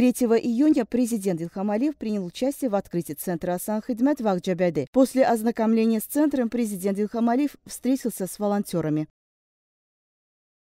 3 июня президент Ильхам Алиев принял участие в открытии центра Асан Хидмет в Акджабяде. После ознакомления с центром президент Ильхам Алиев встретился с волонтерами.